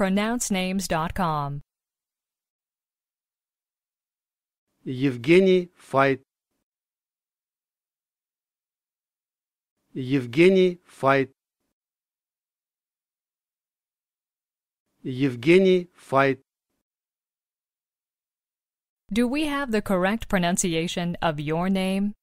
pronouncenames.com. Евгений Файт Евгений Файт Евгений Файт Do we have the correct pronunciation of your name?